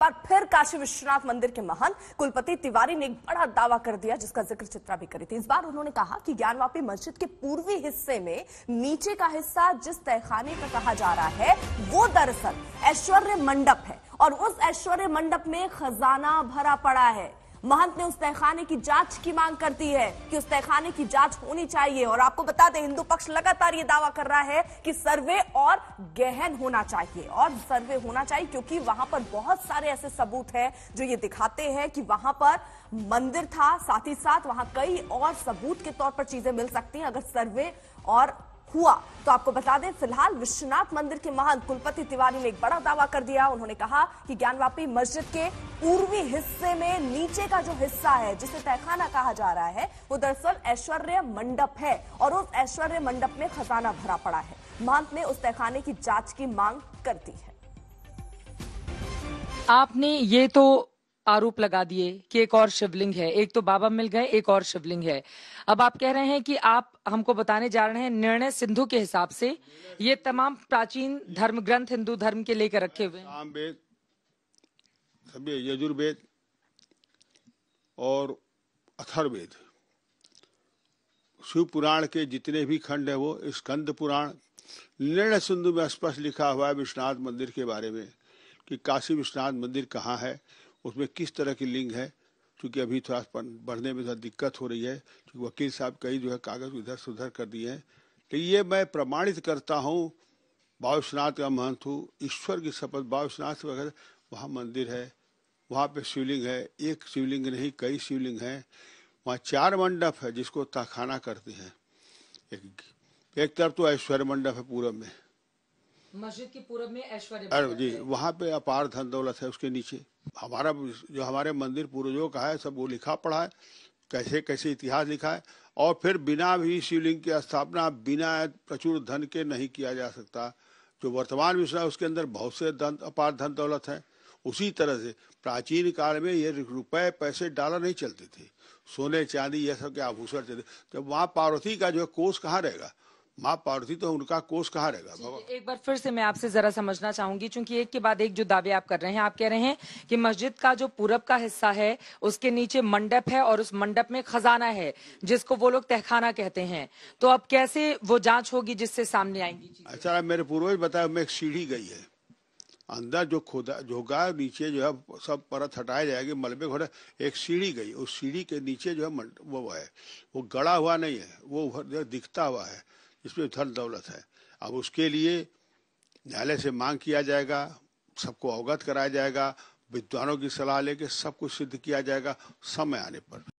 बार फिर काशी विश्वनाथ मंदिर के महान कुलपति तिवारी ने एक बड़ा दावा कर दिया जिसका जिक्र चित्रा भी करी थी इस बार उन्होंने कहा कि ज्ञानवापी मस्जिद के पूर्वी हिस्से में नीचे का हिस्सा जिस तहखाने का कहा जा रहा है वो दरअसल ऐश्वर्य मंडप है और उस ऐश्वर्य मंडप में खजाना भरा पड़ा है महंत ने उस तहखाने की जांच की मांग करती है कि उस तहखाने की जांच होनी चाहिए और आपको बता दें हिंदू पक्ष लगातार ये दावा कर रहा है कि सर्वे और गहन होना चाहिए और सर्वे होना चाहिए क्योंकि वहां पर बहुत सारे ऐसे सबूत हैं जो ये दिखाते हैं कि वहां पर मंदिर था साथ ही साथ वहां कई और सबूत के तौर पर चीजें मिल सकती हैं अगर सर्वे और हुआ तो आपको बता दें फिलहाल विश्वनाथ मंदिर के महान कुलपति तिवारी ने एक बड़ा दावा कर दिया उन्होंने कहा कि ज्ञानवापी मस्जिद के पूर्वी हिस्से में नीचे का जो हिस्सा है जिसे तहखाना कहा जा रहा है वो दरअसल ऐश्वर्य मंडप है और उस ऐश्वर्य मंडप में खजाना भरा पड़ा है महंत ने उस तहखाने की जांच की मांग कर दी है आपने ये तो आरोप लगा दिए कि एक और शिवलिंग है एक तो बाबा मिल गए एक और शिवलिंग है अब आप कह रहे हैं कि आप हमको बताने जा रहे हैं निर्णय सिंधु के हिसाब से ये तमाम प्राचीन धर्म ग्रंथ हिंदू धर्म के लेकर रखे हुए हैं यजुर्वेद और अथर्वेद शिव पुराण के जितने भी खंड है वो स्कंद पुराण निर्णय सिंधु में स्पष्ट लिखा हुआ है विश्वनाथ मंदिर के बारे में कि काशी विश्वनाथ मंदिर कहाँ है उसमें किस तरह की लिंग है क्योंकि अभी थोड़ा बढ़ने में थोड़ा दिक्कत हो रही है क्योंकि वकील साहब कई जो है कागज इधर से उधर कर दिए हैं तो ये मैं प्रमाणित करता हूँ बावस्नाथ का महंत हूँ ईश्वर की शपथ बावस्नाथ वगैरह वहाँ मंदिर है वहाँ पे शिवलिंग है एक शिवलिंग नहीं कई शिवलिंग हैं वहाँ चार मंडप है जिसको तहखाना करते हैं एक एक तरफ तो ऐश्वर्य मंडप है पूरब में मस्जिद के पूर्व में ऐश्वर्य जी वहाँ पे अपार धन दौलत है उसके नीचे हमारा जो हमारे मंदिर पूर्वजों का है सब वो लिखा पढ़ा है कैसे कैसे इतिहास लिखा है और फिर बिना भी शिवलिंग की स्थापना बिना प्रचुर धन के नहीं किया जा सकता जो वर्तमान विश्व है उसके अंदर बहुत से धन अपार धन दौलत है उसी तरह से प्राचीन काल में ये रुपए पैसे डॉलर नहीं चलते थे सोने चांदी ये सब के आभूषण चलते जब वहाँ पार्वती का जो कोष कहाँ रहेगा माँ पार्थी तो उनका कोष कहाँ रहेगा एक बार फिर से मैं आपसे जरा समझना चाहूंगी क्योंकि एक के बाद एक जो दावे आप कर रहे हैं आप कह रहे हैं कि मस्जिद का जो पूरब का हिस्सा है उसके नीचे मंडप है और उस मंडप में खजाना है जिसको वो लोग तहखाना कहते हैं तो अब कैसे वो जाँच होगी जिससे सामने आएंगी अच्छा मेरे पूर्वज बताया मैं एक सीढ़ी गई है अंदर जो खुदा होगा नीचे जो है सब परत हटाया जाएगी मलबे घोड़े एक सीढ़ी गई उस सीढ़ी के नीचे जो है वो है वो गड़ा हुआ नहीं है वो दिखता हुआ है इसमें धन दौलत है अब उसके लिए न्यायालय से मांग किया जाएगा सबको अवगत कराया जाएगा विद्वानों की सलाह लेके सब कुछ सिद्ध किया जाएगा समय आने पर